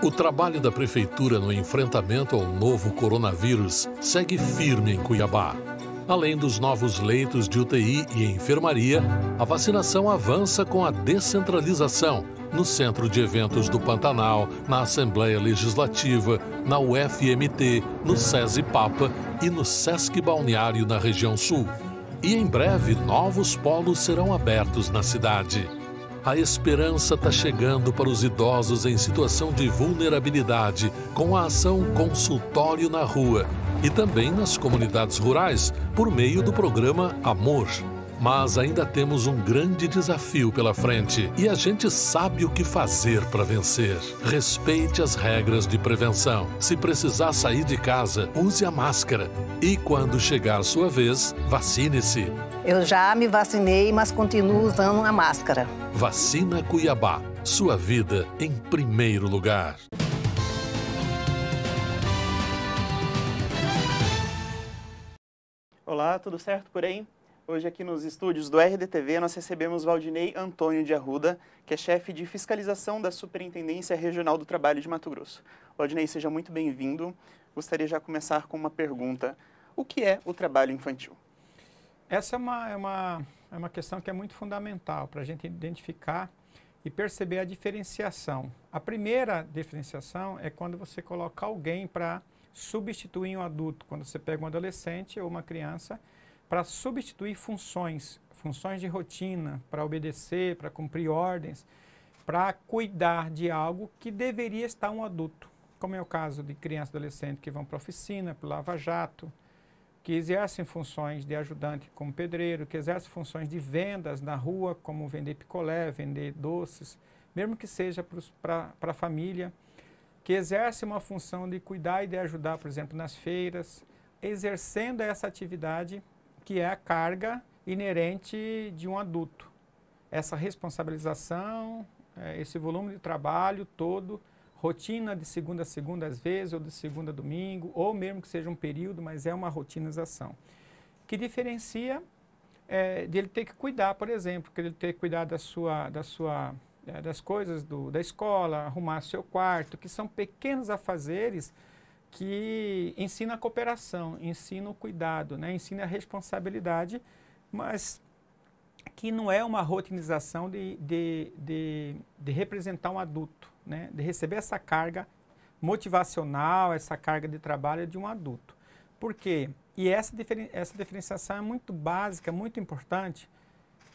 O trabalho da Prefeitura no enfrentamento ao novo coronavírus segue firme em Cuiabá. Além dos novos leitos de UTI e enfermaria, a vacinação avança com a descentralização no Centro de Eventos do Pantanal, na Assembleia Legislativa, na UFMT, no SESI Papa e no SESC Balneário na região sul. E em breve, novos polos serão abertos na cidade a esperança está chegando para os idosos em situação de vulnerabilidade com a ação Consultório na Rua e também nas comunidades rurais por meio do programa Amor. Mas ainda temos um grande desafio pela frente e a gente sabe o que fazer para vencer. Respeite as regras de prevenção. Se precisar sair de casa, use a máscara. E quando chegar sua vez, vacine-se. Eu já me vacinei, mas continuo usando a máscara. Vacina Cuiabá. Sua vida em primeiro lugar. Olá, tudo certo por aí? Hoje aqui nos estúdios do RDTV nós recebemos Valdinei Antônio de Arruda, que é chefe de fiscalização da Superintendência Regional do Trabalho de Mato Grosso. Valdinei, seja muito bem-vindo. Gostaria já começar com uma pergunta. O que é o trabalho infantil? Essa é uma, é uma, é uma questão que é muito fundamental para a gente identificar e perceber a diferenciação. A primeira diferenciação é quando você coloca alguém para substituir um adulto, quando você pega um adolescente ou uma criança para substituir funções, funções de rotina, para obedecer, para cumprir ordens, para cuidar de algo que deveria estar um adulto, como é o caso de crianças e adolescentes que vão para a oficina, para o lava-jato, que exercem funções de ajudante como pedreiro, que exercem funções de vendas na rua, como vender picolé, vender doces, mesmo que seja para a família, que exerce uma função de cuidar e de ajudar, por exemplo, nas feiras, exercendo essa atividade, que é a carga inerente de um adulto. Essa responsabilização, é, esse volume de trabalho todo, rotina de segunda a segunda às vezes, ou de segunda a domingo, ou mesmo que seja um período, mas é uma rotinização. Que diferencia é, de ele ter que cuidar, por exemplo, que ele ter que cuidar da sua, da sua, é, das coisas do, da escola, arrumar seu quarto, que são pequenos afazeres que ensina a cooperação, ensina o cuidado, né? ensina a responsabilidade, mas que não é uma rotinização de, de, de, de representar um adulto, né? de receber essa carga motivacional, essa carga de trabalho de um adulto. Por quê? E essa, diferen essa diferenciação é muito básica, muito importante,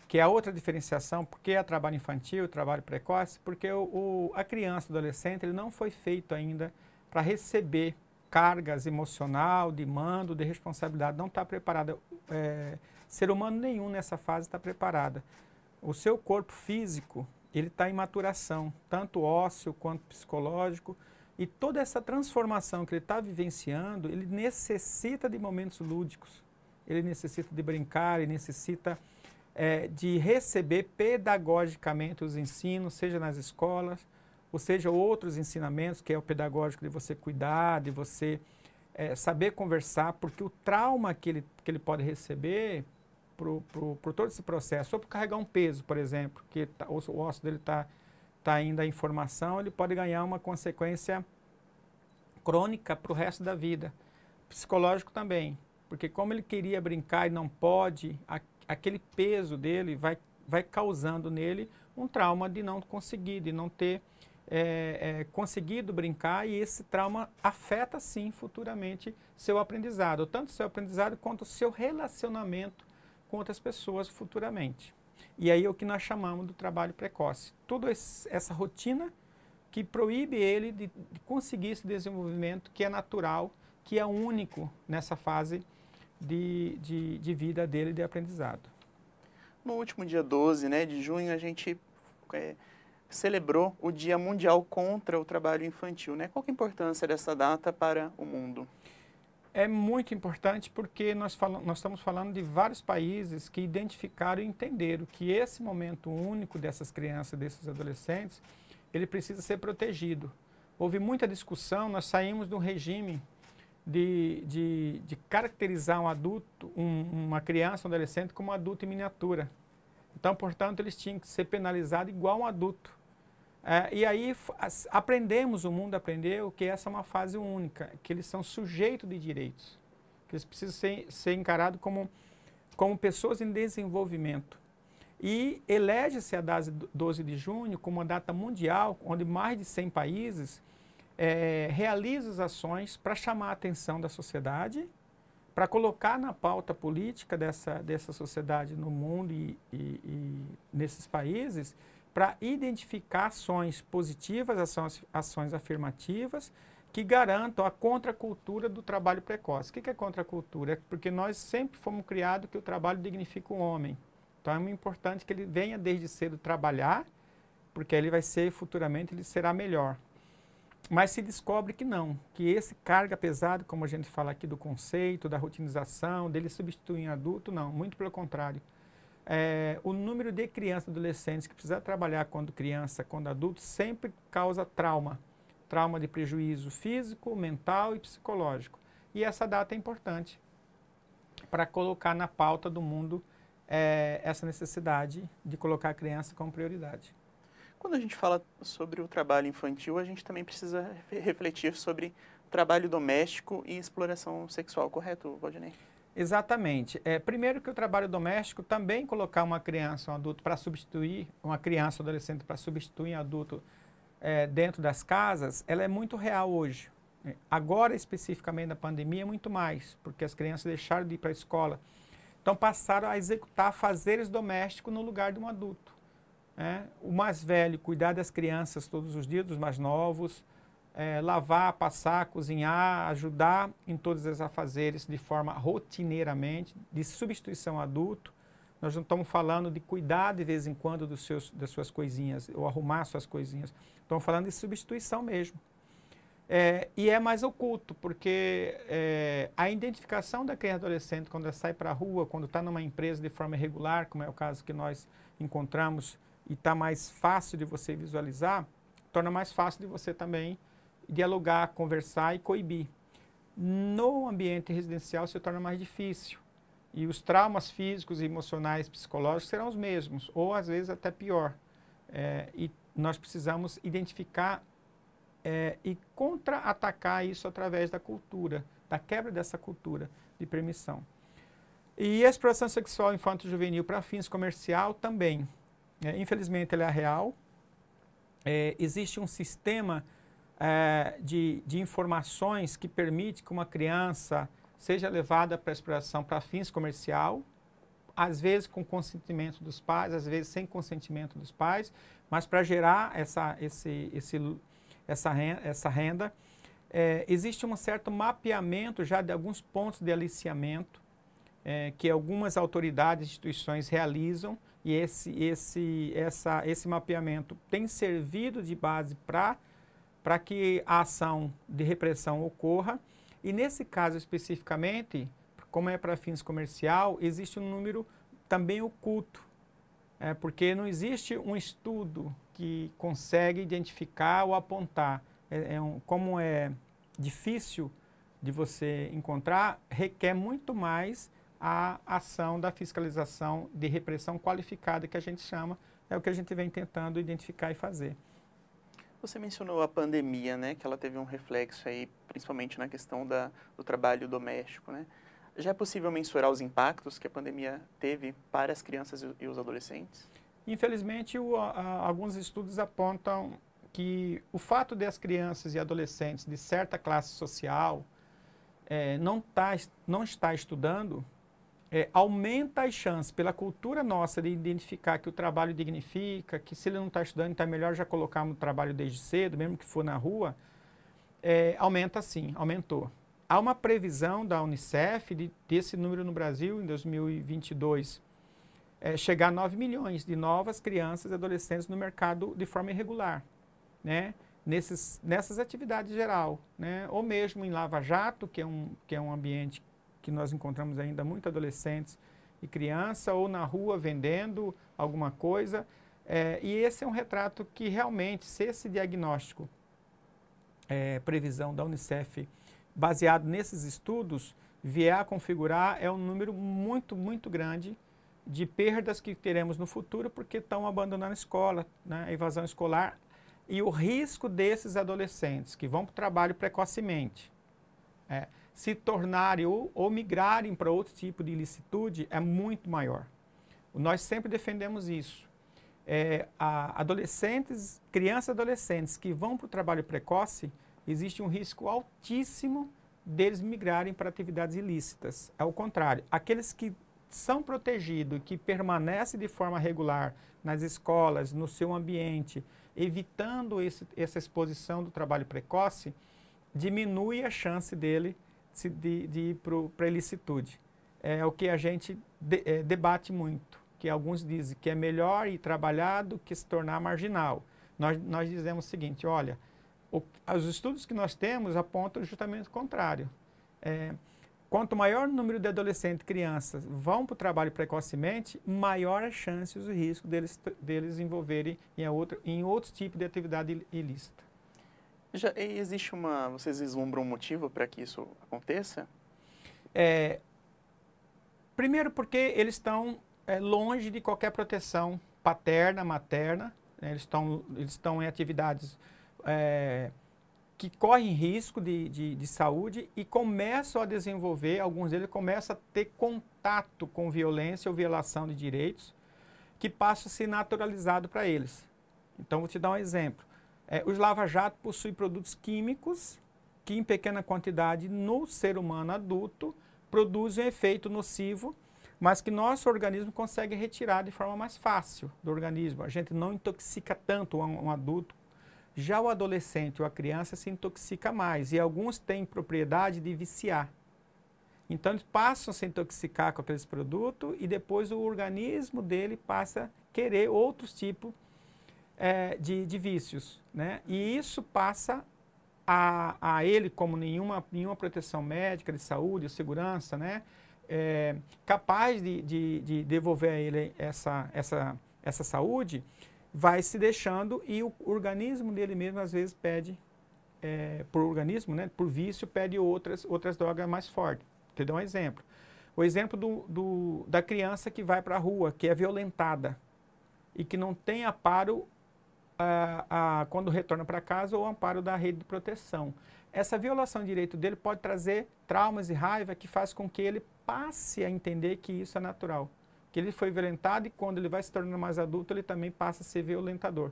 que é a outra diferenciação, porque é trabalho infantil, trabalho precoce, porque o, o a criança, o adolescente, ele não foi feito ainda para receber cargas emocional, de mando, de responsabilidade, não está preparada. É, ser humano nenhum nessa fase está preparada. O seu corpo físico, ele está em maturação, tanto ósseo quanto psicológico, e toda essa transformação que ele está vivenciando, ele necessita de momentos lúdicos, ele necessita de brincar, ele necessita é, de receber pedagogicamente os ensinos, seja nas escolas, ou seja, outros ensinamentos que é o pedagógico de você cuidar, de você é, saber conversar, porque o trauma que ele, que ele pode receber por todo esse processo, ou por carregar um peso, por exemplo, que tá, o, o osso dele está tá ainda em formação, ele pode ganhar uma consequência crônica para o resto da vida. Psicológico também, porque como ele queria brincar e não pode, a, aquele peso dele vai, vai causando nele um trauma de não conseguir, de não ter é, é, conseguido brincar e esse trauma afeta sim futuramente seu aprendizado, tanto seu aprendizado quanto seu relacionamento com outras pessoas futuramente. E aí é o que nós chamamos do trabalho precoce. Toda essa rotina que proíbe ele de, de conseguir esse desenvolvimento que é natural, que é único nessa fase de, de, de vida dele de aprendizado. No último dia 12 né, de junho, a gente é celebrou o Dia Mundial contra o Trabalho Infantil. Né? Qual é a importância dessa data para o mundo? É muito importante porque nós, falamos, nós estamos falando de vários países que identificaram e entenderam que esse momento único dessas crianças, desses adolescentes, ele precisa ser protegido. Houve muita discussão, nós saímos do regime de, de, de caracterizar um adulto, um, uma criança, um adolescente, como um adulto em miniatura. Então, portanto, eles tinham que ser penalizados igual um adulto. É, e aí aprendemos, o mundo aprendeu que essa é uma fase única, que eles são sujeito de direitos, que eles precisam ser, ser encarados como, como pessoas em desenvolvimento. E elege-se a data 12 de junho como uma data mundial, onde mais de 100 países é, realizam as ações para chamar a atenção da sociedade, para colocar na pauta política dessa, dessa sociedade no mundo e, e, e nesses países, para identificar ações positivas, ações, ações afirmativas, que garantam a contracultura do trabalho precoce. O que é contracultura? É porque nós sempre fomos criados que o trabalho dignifica o homem. Então é muito importante que ele venha desde cedo trabalhar, porque ele vai ser futuramente ele será melhor. Mas se descobre que não, que esse carga pesado, como a gente fala aqui do conceito, da rotinização, dele substituir em adulto, não, muito pelo contrário é, o número de crianças e adolescentes que precisa trabalhar quando criança, quando adulto, sempre causa trauma. Trauma de prejuízo físico, mental e psicológico. E essa data é importante para colocar na pauta do mundo é, essa necessidade de colocar a criança como prioridade. Quando a gente fala sobre o trabalho infantil, a gente também precisa refletir sobre trabalho doméstico e exploração sexual, correto, Valdinei? Exatamente. É, primeiro que o trabalho doméstico também colocar uma criança, um adulto para substituir, uma criança, um adolescente para substituir um adulto é, dentro das casas, ela é muito real hoje. É, agora, especificamente na pandemia, muito mais, porque as crianças deixaram de ir para a escola. Então, passaram a executar fazeres domésticos no lugar de um adulto. Né? O mais velho cuidar das crianças todos os dias, dos mais novos, é, lavar, passar, cozinhar, ajudar em todos os afazeres de forma rotineiramente, de substituição adulto. Nós não estamos falando de cuidar de vez em quando dos seus, das suas coisinhas, ou arrumar suas coisinhas. Estamos falando de substituição mesmo. É, e é mais oculto, porque é, a identificação da criança adolescente quando ela sai para a rua, quando está numa empresa de forma irregular, como é o caso que nós encontramos, e está mais fácil de você visualizar, torna mais fácil de você também dialogar, conversar e coibir. No ambiente residencial se torna mais difícil e os traumas físicos, emocionais, psicológicos serão os mesmos, ou às vezes até pior. É, e nós precisamos identificar é, e contra-atacar isso através da cultura, da quebra dessa cultura de permissão. E a exploração sexual infantil juvenil para fins comercial também. É, infelizmente, ela é real. existe um sistema é, de, de, informações que permite que uma criança seja levada para a exploração para fins comercial, às vezes com consentimento dos pais, às vezes sem consentimento dos pais, mas para gerar essa, esse, esse, essa renda, essa renda é, existe um certo mapeamento já de alguns pontos de aliciamento é, que algumas autoridades e instituições realizam e esse, esse, essa, esse mapeamento tem servido de base para para que a ação de repressão ocorra. E nesse caso especificamente, como é para fins comercial, existe um número também oculto, é, porque não existe um estudo que consegue identificar ou apontar. É, é um, como é difícil de você encontrar, requer muito mais a ação da fiscalização de repressão qualificada, que a gente chama, é o que a gente vem tentando identificar e fazer. Você mencionou a pandemia, né, que ela teve um reflexo aí, principalmente na questão da, do trabalho doméstico, né? Já é possível mensurar os impactos que a pandemia teve para as crianças e os adolescentes? Infelizmente, o, a, alguns estudos apontam que o fato de as crianças e adolescentes de certa classe social é, não, tá, não está estudando é, aumenta as chances, pela cultura nossa de identificar que o trabalho dignifica, que se ele não está estudando, está melhor já colocar no trabalho desde cedo, mesmo que for na rua, é, aumenta sim, aumentou. Há uma previsão da Unicef de, desse número no Brasil, em 2022, é, chegar a 9 milhões de novas crianças e adolescentes no mercado de forma irregular, né? Nesses, nessas atividades geral, né? ou mesmo em Lava Jato, que é um, que é um ambiente que nós encontramos ainda muito adolescentes e criança, ou na rua vendendo alguma coisa. É, e esse é um retrato que realmente, se esse diagnóstico, é, previsão da Unicef, baseado nesses estudos, vier a configurar, é um número muito, muito grande de perdas que teremos no futuro porque estão abandonando a escola, né? a evasão escolar e o risco desses adolescentes que vão para o trabalho precocemente. É, se tornarem ou, ou migrarem para outro tipo de ilicitude é muito maior. Nós sempre defendemos isso. É, adolescentes, crianças e adolescentes que vão para o trabalho precoce, existe um risco altíssimo deles migrarem para atividades ilícitas. Ao é contrário, aqueles que são protegidos, que permanecem de forma regular nas escolas, no seu ambiente, evitando esse, essa exposição do trabalho precoce, diminui a chance dele de, de ir para a ilicitude. É, é o que a gente de, é, debate muito, que alguns dizem que é melhor ir trabalhar do que se tornar marginal. Nós, nós dizemos o seguinte, olha, o, os estudos que nós temos apontam justamente o contrário. É, quanto maior o número de adolescentes e crianças vão para o trabalho precocemente, maior as chances e o risco deles, deles envolverem em, outro em outro tipo de atividade ilícita. Já existe uma. Vocês vislumbram um motivo para que isso aconteça? É, primeiro, porque eles estão é, longe de qualquer proteção paterna, materna. Né? Eles estão eles estão em atividades é, que correm risco de, de, de, saúde e começam a desenvolver, alguns deles começam a ter contato com violência ou violação de direitos que passa a ser naturalizado para eles. Então, vou te dar um exemplo. É, os lava-jato possuem produtos químicos que, em pequena quantidade, no ser humano adulto, produzem um efeito nocivo, mas que nosso organismo consegue retirar de forma mais fácil do organismo. A gente não intoxica tanto um, um adulto. Já o adolescente ou a criança se intoxica mais e alguns têm propriedade de viciar. Então eles passam a se intoxicar com aqueles produtos e depois o organismo dele passa a querer outros tipos é, de, de, vícios. Né? E isso passa a, a ele, como nenhuma, nenhuma proteção médica, de saúde, de segurança, né? É, capaz de, de, de, devolver a ele essa, essa, essa saúde, vai se deixando e o organismo dele mesmo, às vezes, pede, é, por organismo, né, por vício, pede outras, outras drogas mais fortes. Te dou um exemplo. O exemplo do, do da criança que vai para a rua, que é violentada e que não tem aparo a, a, quando retorna para casa ou amparo da rede de proteção. Essa violação de direito dele pode trazer traumas e raiva que faz com que ele passe a entender que isso é natural. Que ele foi violentado e quando ele vai se tornando mais adulto, ele também passa a ser violentador.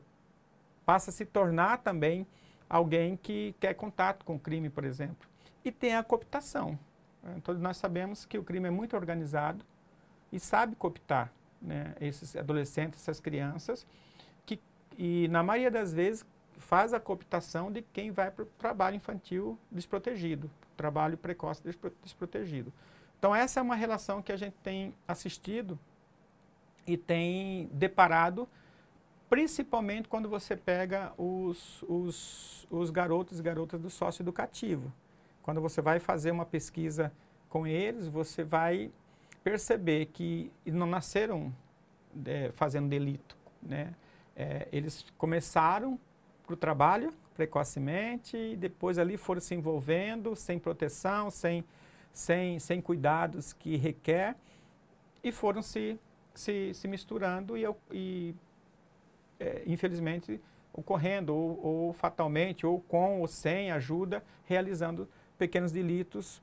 Passa a se tornar também alguém que quer contato com o crime, por exemplo. E tem a cooptação. Eh, todos nós sabemos que o crime é muito organizado e sabe cooptar né, esses adolescentes, essas crianças e, na maioria das vezes, faz a cooptação de quem vai para o trabalho infantil desprotegido, trabalho precoce desprotegido. Então, essa é uma relação que a gente tem assistido e tem deparado, principalmente quando você pega os, os, os garotos e garotas do sócio educativo. Quando você vai fazer uma pesquisa com eles, você vai perceber que não nasceram é, fazendo delito, né? é, eles começaram para o trabalho precocemente e depois ali foram se envolvendo sem proteção, sem, sem, sem cuidados que requer e foram se, se, se misturando e, e é, infelizmente, ocorrendo ou, ou fatalmente, ou com ou sem ajuda, realizando pequenos delitos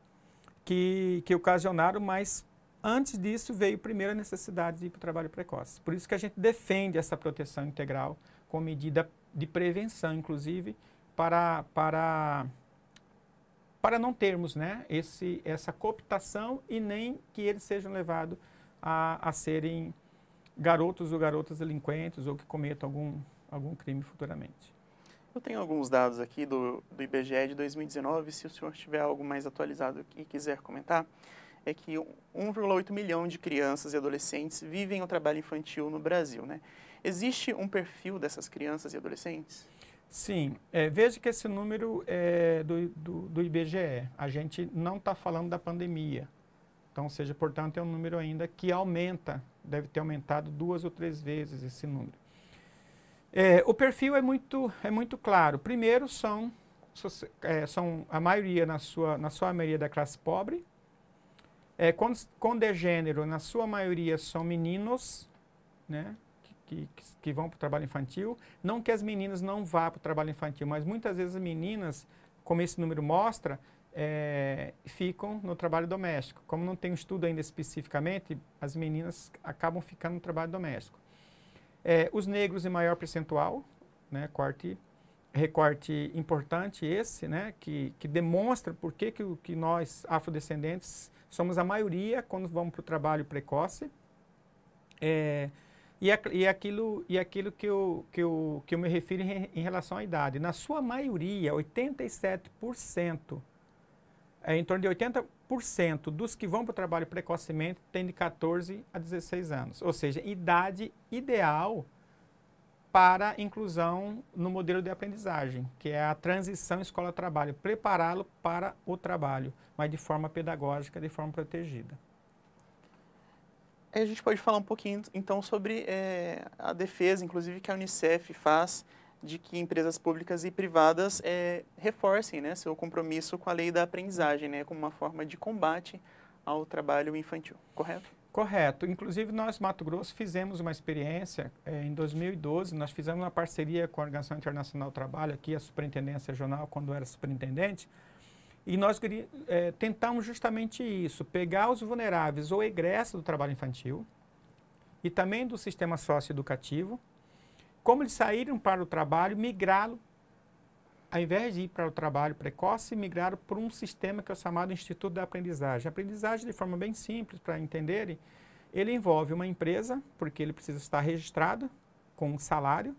que, que ocasionaram, mas Antes disso, veio primeiro a necessidade de ir para o trabalho precoce. Por isso que a gente defende essa proteção integral com medida de prevenção, inclusive, para, para, para não termos né, esse, essa cooptação e nem que eles sejam levados a, a serem garotos ou garotas delinquentes ou que cometam algum, algum crime futuramente. Eu tenho alguns dados aqui do, do IBGE de 2019, se o senhor tiver algo mais atualizado e quiser comentar é que 1,8 milhão de crianças e adolescentes vivem o trabalho infantil no Brasil. Né? Existe um perfil dessas crianças e adolescentes? Sim, é, veja que esse número é do, do, do IBGE. A gente não está falando da pandemia. Então, seja, portanto, é um número ainda que aumenta, deve ter aumentado duas ou três vezes esse número. É, o perfil é muito, é muito claro. Primeiro, são, é, são a maioria, na sua, na sua maioria, da classe pobre, é, com, com gênero, na sua maioria, são meninos, né? Que, que, que vão para o trabalho infantil. Não que as meninas não vá para o trabalho infantil, mas muitas vezes as meninas, como esse número mostra, é, ficam no trabalho doméstico. Como não tem um estudo ainda especificamente, as meninas acabam ficando no trabalho doméstico. É, os negros em maior percentual, né, corte recorte importante esse, né, que, que demonstra por que, que, que nós, afrodescendentes, somos a maioria quando vamos para o trabalho precoce. É, e, e, aquilo, e aquilo que, eu, que, eu, que eu me refiro em, em relação à idade. Na sua maioria, 87%, é, em torno de 80% dos que vão para o trabalho precocemente têm de 14 a 16 anos. Ou seja, idade ideal para inclusão no modelo de aprendizagem, que é a transição escola-trabalho, prepará-lo para o trabalho, mas de forma pedagógica, de forma protegida. A gente pode falar um pouquinho, então, sobre é, a defesa, inclusive, que a Unicef faz de que empresas públicas e privadas é, reforcem né, seu compromisso com a lei da aprendizagem, né, como uma forma de combate ao trabalho infantil, correto? Correto. Inclusive, nós, Mato Grosso, fizemos uma experiência eh, em 2012. Nós fizemos uma parceria com a Organização Internacional do Trabalho, aqui a Superintendência Regional, quando eu era superintendente. E nós eh, tentamos justamente isso, pegar os vulneráveis ou egressos do trabalho infantil e também do sistema socioeducativo, como eles saíram para o trabalho, migrá-lo ao invés de ir para o trabalho precoce, migraram para um sistema que é o chamado Instituto da Aprendizagem. A aprendizagem, de forma bem simples para entenderem, ele envolve uma empresa, porque ele precisa estar registrado com um salário.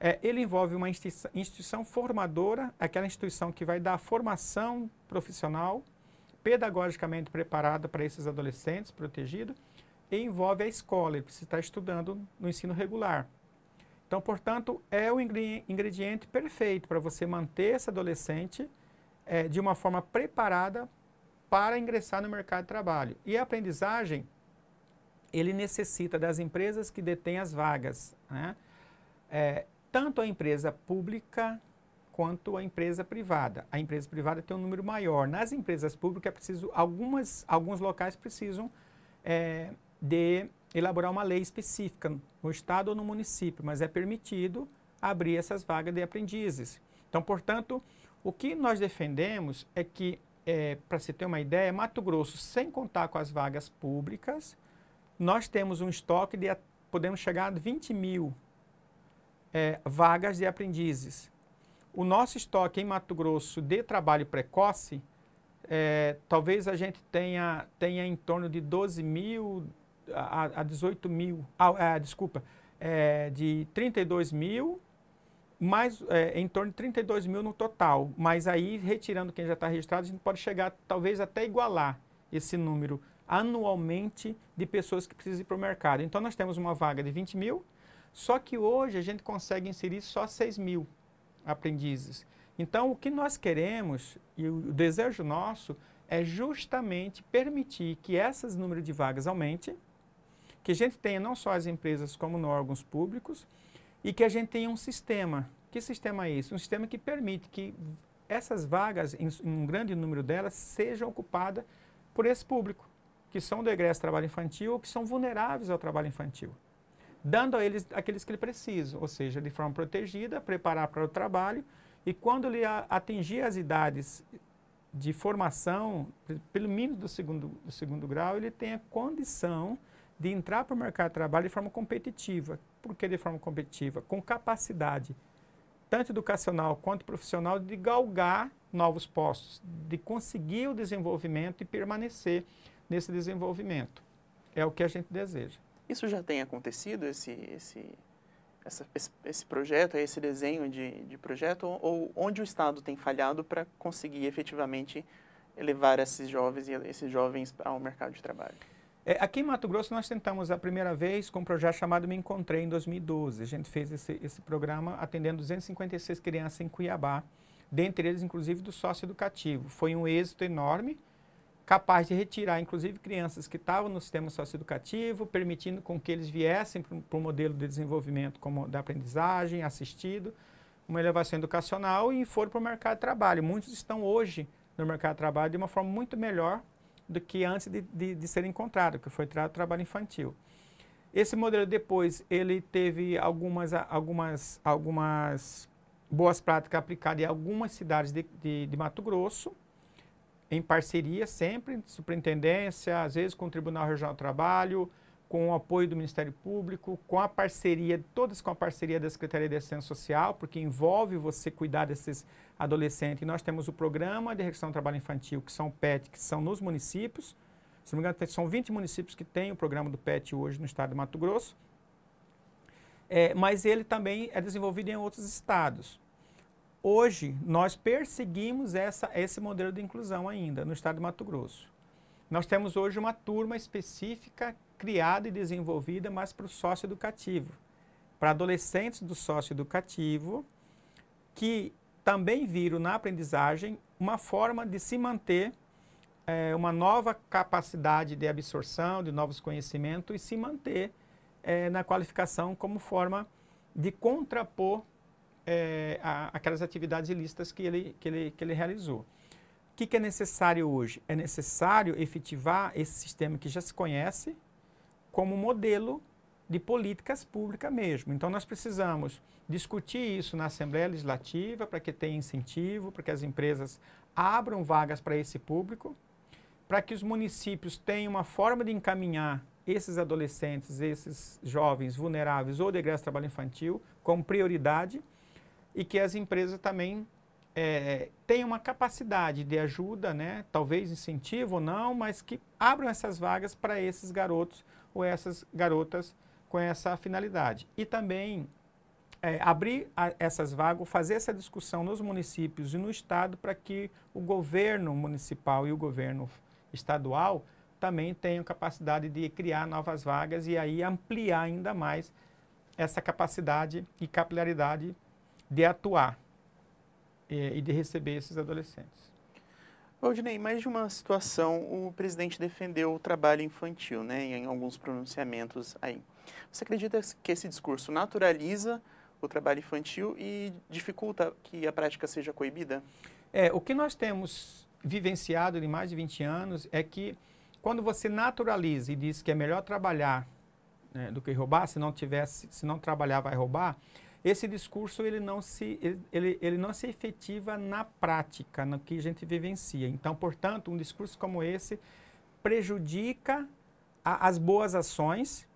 É, ele envolve uma instituição, instituição formadora, aquela instituição que vai dar formação profissional, pedagogicamente preparada para esses adolescentes, protegido. E envolve a escola, ele precisa estar estudando no ensino regular. Então, portanto, é o ingrediente perfeito para você manter essa adolescente é, de uma forma preparada para ingressar no mercado de trabalho. E a aprendizagem, ele necessita das empresas que detêm as vagas, né? É, tanto a empresa pública quanto a empresa privada. A empresa privada tem um número maior. Nas empresas públicas, é preciso, algumas, alguns locais precisam é, de elaborar uma lei específica no estado ou no município, mas é permitido abrir essas vagas de aprendizes. Então, portanto, o que nós defendemos é que, é, para se ter uma ideia, é Mato Grosso, sem contar com as vagas públicas, nós temos um estoque de podemos chegar a 20 mil é, vagas de aprendizes. O nosso estoque em Mato Grosso de trabalho precoce, é, talvez a gente tenha, tenha em torno de 12 mil, a, a 18 mil, ah, desculpa, é, de 32 mil, mais é, em torno de 32 mil no total. Mas aí, retirando quem já está registrado, a gente pode chegar talvez até igualar esse número anualmente de pessoas que precisam ir para o mercado. Então, nós temos uma vaga de 20 mil, só que hoje a gente consegue inserir só 6 mil aprendizes. Então, o que nós queremos e o desejo nosso é justamente permitir que esses números de vagas aumente que a gente tenha não só as empresas como nos órgãos públicos e que a gente tenha um sistema. Que sistema é esse? Um sistema que permite que essas vagas, em, um grande número delas, sejam ocupadas por esse público, que são do egresso trabalho infantil ou que são vulneráveis ao trabalho infantil. Dando a eles aqueles que ele precisa, ou seja, de forma protegida, preparar para o trabalho e quando ele atingir as idades de formação, pelo menos do segundo, do segundo grau, ele tenha condição de entrar para o mercado de trabalho de forma competitiva. Por que de forma competitiva? Com capacidade, tanto educacional quanto profissional, de galgar novos postos, de conseguir o desenvolvimento e permanecer nesse desenvolvimento. É o que a gente deseja. Isso já tem acontecido, esse, esse, essa, esse, esse, projeto, esse desenho de, de projeto? Ou, onde o Estado tem falhado para conseguir efetivamente levar esses jovens e esses jovens ao mercado de trabalho? É, aqui em Mato Grosso nós tentamos a primeira vez com um projeto chamado Me Encontrei em 2012. A gente fez esse, esse programa atendendo 256 crianças em Cuiabá, dentre eles inclusive do sócio educativo. Foi um êxito enorme, capaz de retirar inclusive crianças que estavam no sistema Sócio Educativo, permitindo com que eles viessem para o modelo de desenvolvimento como da aprendizagem, assistido, uma elevação educacional e foram para o mercado de trabalho. Muitos estão hoje no mercado de trabalho de uma forma muito melhor do que antes de, de, de ser encontrado, que foi tra trabalho infantil. Esse modelo depois, ele teve algumas, algumas, algumas boas práticas aplicadas em algumas cidades de, de, de Mato Grosso, em parceria sempre, superintendência, às vezes com o Tribunal Regional do Trabalho, com o apoio do Ministério Público, com a parceria, todas com a parceria da Secretaria de Assistência Social, porque envolve você cuidar desses, adolescente. E nós temos o Programa de Requisição do Trabalho Infantil, que são PET, que são nos municípios. Se não me engano, são 20 municípios que têm o programa do PET hoje no estado de Mato Grosso. É, mas ele também é desenvolvido em outros estados. Hoje, nós perseguimos essa, esse modelo de inclusão ainda no estado de Mato Grosso. Nós temos hoje uma turma específica criada e desenvolvida mais para o sócio educativo, para adolescentes do sócio educativo, que também viram na aprendizagem uma forma de se manter é, uma nova capacidade de absorção de novos conhecimentos e se manter é, na qualificação como forma de contrapor é, a, aquelas atividades ilícitas que ele, que ele, que ele realizou. O que, que é necessário hoje? É necessário efetivar esse sistema que já se conhece como modelo de políticas públicas mesmo. Então, nós precisamos discutir isso na Assembleia Legislativa para que tenha incentivo, para que as empresas abram vagas para esse público, para que os municípios tenham uma forma de encaminhar esses adolescentes, esses jovens vulneráveis ou de graça trabalho infantil como prioridade e que as empresas também é, tenham uma capacidade de ajuda, né? talvez incentivo ou não, mas que abram essas vagas para esses garotos ou essas garotas com essa finalidade. E também é, abrir a, essas vagas, fazer essa discussão nos municípios e no Estado para que o governo municipal e o governo estadual também tenham capacidade de criar novas vagas e aí ampliar ainda mais essa capacidade e capilaridade de atuar e, é, e de receber esses adolescentes. Valdinei, mais de uma situação, o presidente defendeu o trabalho infantil, né, em alguns pronunciamentos aí. Você acredita que esse discurso naturaliza o trabalho infantil e dificulta que a prática seja coibida? É, o que nós temos vivenciado de mais de 20 anos é que quando você naturaliza e diz que é melhor trabalhar né, do que roubar, se não tivesse, se não trabalhar vai roubar, esse discurso ele não se ele, ele, ele não se efetiva na prática, no que a gente vivencia. Então, portanto, um discurso como esse prejudica a, as boas ações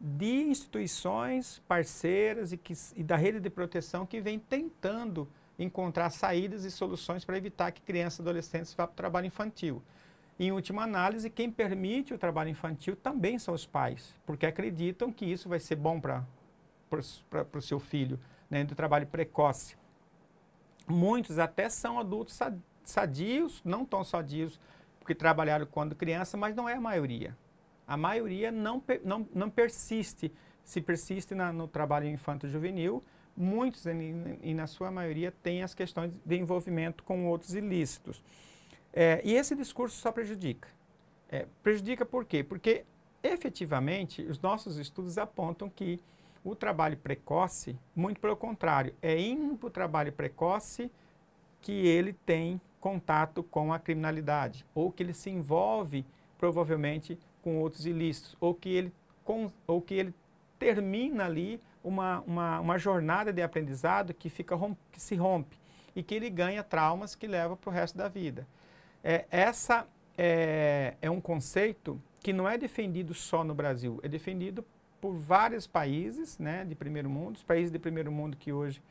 de instituições parceiras e, que, e da rede de proteção que vem tentando encontrar saídas e soluções para evitar que crianças e adolescentes vá para o trabalho infantil. Em última análise, quem permite o trabalho infantil também são os pais, porque acreditam que isso vai ser bom para o seu filho, né, do trabalho precoce. Muitos até são adultos sadios, não tão sadios, porque trabalharam quando criança, mas não é a maioria a maioria não, não, não persiste. Se persiste na, no trabalho infanto-juvenil, muitos, e na sua maioria, têm as questões de envolvimento com outros ilícitos. É, e esse discurso só prejudica. É, prejudica por quê? Porque, efetivamente, os nossos estudos apontam que o trabalho precoce, muito pelo contrário, é indo para o trabalho precoce que ele tem contato com a criminalidade, ou que ele se envolve, provavelmente, com outros ilícitos, ou que ele, com, ou que ele termina ali uma, uma, uma jornada de aprendizado que, fica romp, que se rompe e que ele ganha traumas que leva para o resto da vida. É, essa é, é um conceito que não é defendido só no Brasil, é defendido por vários países né, de primeiro mundo, os países de primeiro mundo que hoje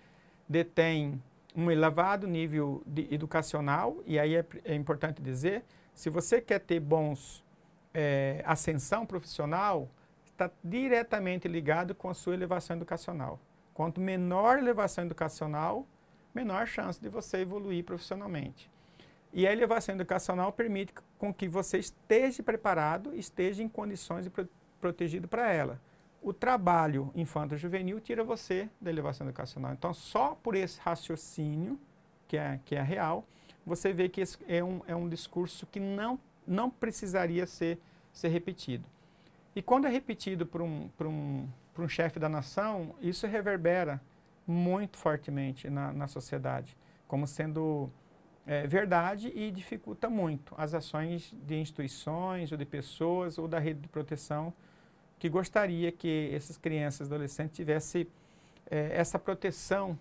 detêm um elevado nível educacional, e aí é, é importante dizer, se você quer ter bons é, ascensão profissional está diretamente ligado com a sua elevação educacional. Quanto menor elevação educacional, menor chance de você evoluir profissionalmente. E a elevação educacional permite com que você esteja preparado, esteja em condições e pro protegido para ela. O trabalho infanto-juvenil tira você da elevação educacional. Então, só por esse raciocínio, que é, que é real, você vê que é um, é um discurso que não não precisaria ser, ser repetido. E quando é repetido por um, por um, por um chefe da nação, isso reverbera muito fortemente na, na sociedade, como sendo é, verdade e dificulta muito as ações de instituições ou de pessoas ou da rede de proteção que gostaria que essas crianças e adolescentes tivessem é, essa proteção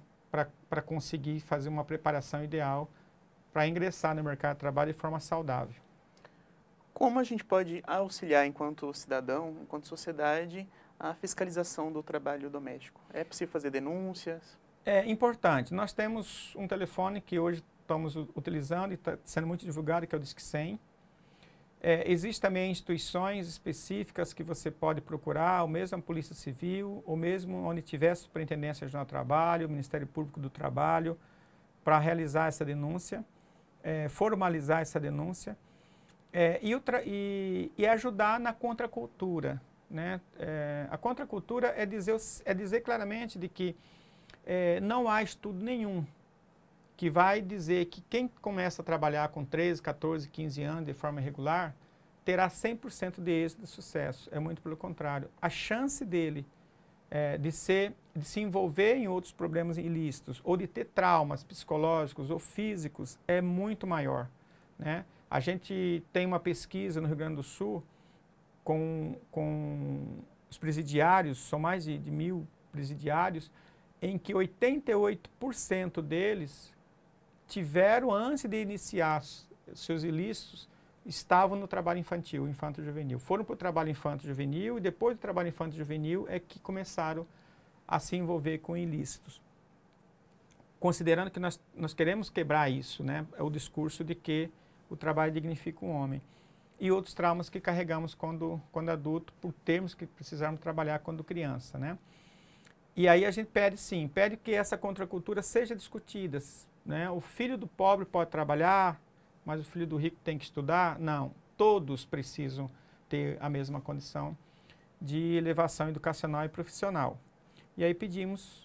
para conseguir fazer uma preparação ideal para ingressar no mercado de trabalho de forma saudável. Como a gente pode auxiliar, enquanto cidadão, enquanto sociedade, a fiscalização do trabalho doméstico? É possível fazer denúncias? É importante. Nós temos um telefone que hoje estamos utilizando e está sendo muito divulgado, que é o Disque 100. É, Existem também instituições específicas que você pode procurar, ou mesmo a Polícia Civil, ou mesmo onde tiver a Superintendência Regional do Trabalho, o Ministério Público do Trabalho, para realizar essa denúncia, é, formalizar essa denúncia. É, e, e, e, ajudar na contracultura. Né? É, a contracultura é dizer, é dizer claramente de que é, não há estudo nenhum que vai dizer que quem começa a trabalhar com 13, 14, 15 anos de forma regular terá 100% de êxito de sucesso. É muito pelo contrário. A chance dele é, de, ser, de se envolver em outros problemas ilícitos ou de ter traumas psicológicos ou físicos é muito maior. Né? A gente tem uma pesquisa no Rio Grande do Sul com, com os presidiários, são mais de, de mil presidiários, em que 88% deles tiveram, antes de iniciar seus ilícitos, estavam no trabalho infantil, infanto-juvenil. Foram para o trabalho infanto-juvenil e depois do trabalho infanto-juvenil é que começaram a se envolver com ilícitos. Considerando que nós, nós queremos quebrar isso, né? É o discurso de que o trabalho dignifica o homem. E outros traumas que carregamos quando, quando adulto, por termos que precisarmos trabalhar quando criança, né? E aí a gente pede sim, pede que essa contracultura seja discutida. Né? O filho do pobre pode trabalhar, mas o filho do rico tem que estudar? Não, todos precisam ter a mesma condição de elevação educacional e profissional. E aí pedimos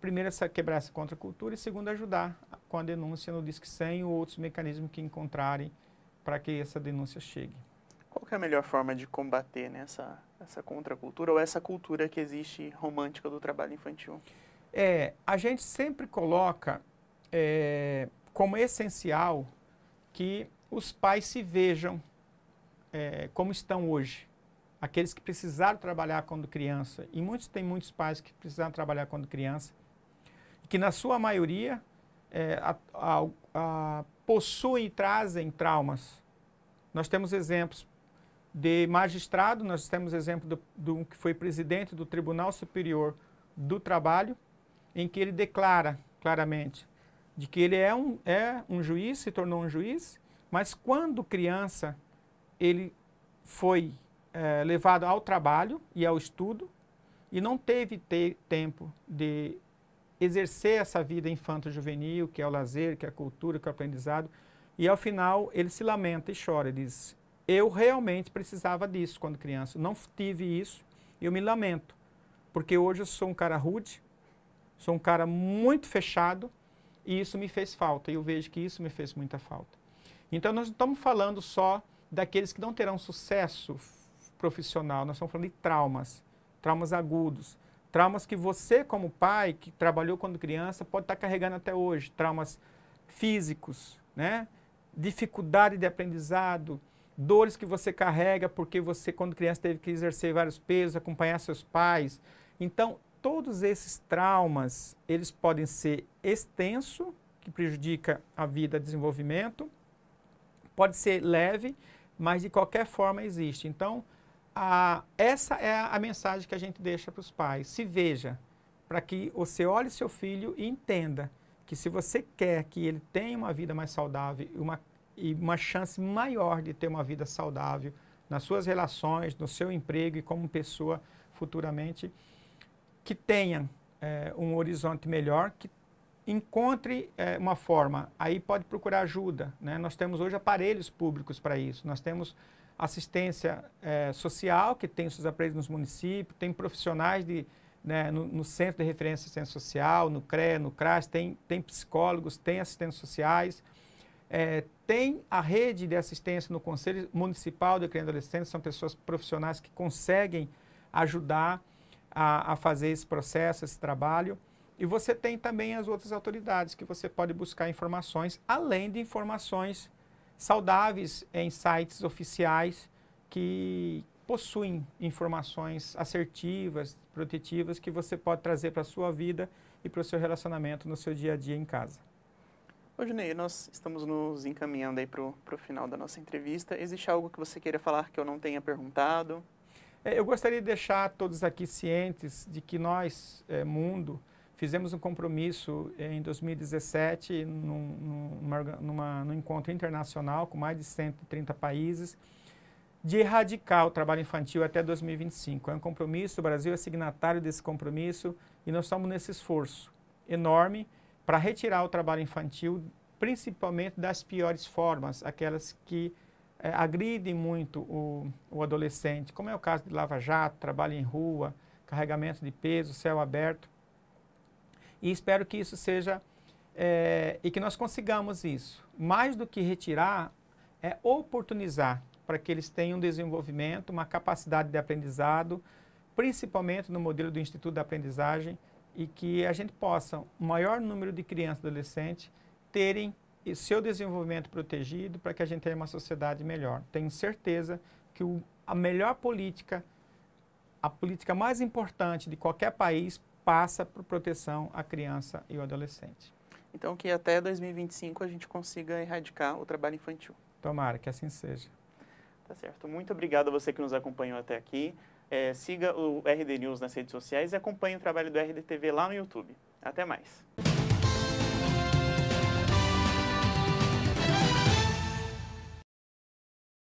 primeiro, essa, quebrar essa contracultura e, segundo, ajudar com a denúncia no Disque 100 ou outros mecanismos que encontrarem para que essa denúncia chegue. Qual é a melhor forma de combater né, essa, essa contracultura ou essa cultura que existe romântica do trabalho infantil? É, a gente sempre coloca é, como essencial que os pais se vejam é, como estão hoje. Aqueles que precisaram trabalhar quando criança, e muitos tem muitos pais que precisaram trabalhar quando criança, que na sua maioria é, a, a, a, possuem e trazem traumas. Nós temos exemplos de magistrado, nós temos exemplo de um que foi presidente do Tribunal Superior do Trabalho, em que ele declara claramente de que ele é um, é um juiz, se tornou um juiz, mas quando criança ele foi é, levado ao trabalho e ao estudo e não teve te tempo de exercer essa vida infanto-juvenil, que é o lazer, que é a cultura, que é o aprendizado. E ao final ele se lamenta e chora, diz: Eu realmente precisava disso quando criança, não tive isso e eu me lamento, porque hoje eu sou um cara rude, sou um cara muito fechado e isso me fez falta. E eu vejo que isso me fez muita falta. Então nós não estamos falando só daqueles que não terão sucesso profissional, nós estamos falando de traumas, traumas agudos Traumas que você, como pai, que trabalhou quando criança, pode estar carregando até hoje. Traumas físicos, né? dificuldade de aprendizado, dores que você carrega porque você, quando criança, teve que exercer vários pesos, acompanhar seus pais. Então, todos esses traumas, eles podem ser extenso, que prejudica a vida, desenvolvimento, pode ser leve, mas de qualquer forma existe. Então, a, essa é a mensagem que a gente deixa para os pais. Se veja, para que você olhe seu filho e entenda que se você quer que ele tenha uma vida mais saudável uma, e uma chance maior de ter uma vida saudável nas suas relações, no seu emprego e como pessoa futuramente, que tenha é, um horizonte melhor, que encontre é, uma forma. Aí pode procurar ajuda. Né? Nós temos hoje aparelhos públicos para isso. Nós temos assistência é, social, que tem seus aparelhos nos municípios, tem profissionais de, né, no, no, Centro de Referência de Assistência Social, no CRE, no CRAS, tem, tem psicólogos, tem assistentes sociais, é, tem a rede de assistência no Conselho Municipal de Criança e Adolescente, são pessoas profissionais que conseguem ajudar a, a fazer esse processo, esse trabalho. E você tem também as outras autoridades que você pode buscar informações, além de informações saudáveis em sites oficiais que possuem informações assertivas, protetivas, que você pode trazer para a sua vida e para o seu relacionamento no seu dia a dia em casa. Ô, Junei, nós estamos nos encaminhando para o final da nossa entrevista. Existe algo que você queira falar que eu não tenha perguntado? É, eu gostaria de deixar todos aqui cientes de que nós, é, mundo, Fizemos um compromisso em 2017, num, numa, num encontro internacional com mais de 130 países, de erradicar o trabalho infantil até 2025. É um compromisso, o Brasil é signatário desse compromisso e nós estamos nesse esforço enorme para retirar o trabalho infantil, principalmente das piores formas, aquelas que é, agridem muito o, o, adolescente, como é o caso de lava-jato, trabalho em rua, carregamento de peso, céu aberto. E espero que isso seja é, e que nós consigamos isso. Mais do que retirar, é oportunizar para que eles tenham um desenvolvimento, uma capacidade de aprendizado, principalmente no modelo do Instituto da Aprendizagem, e que a gente possa, o um maior número de crianças e adolescentes terem seu desenvolvimento protegido para que a gente tenha uma sociedade melhor. Tenho certeza que o, a melhor política, a política mais importante de qualquer país passa por proteção à criança e ao adolescente. Então, que até 2025 a gente consiga erradicar o trabalho infantil. Tomara que assim seja. Tá certo. Muito obrigado a você que nos acompanhou até aqui. É, siga o RD News nas redes sociais e acompanhe o trabalho do RDTV lá no YouTube. Até mais.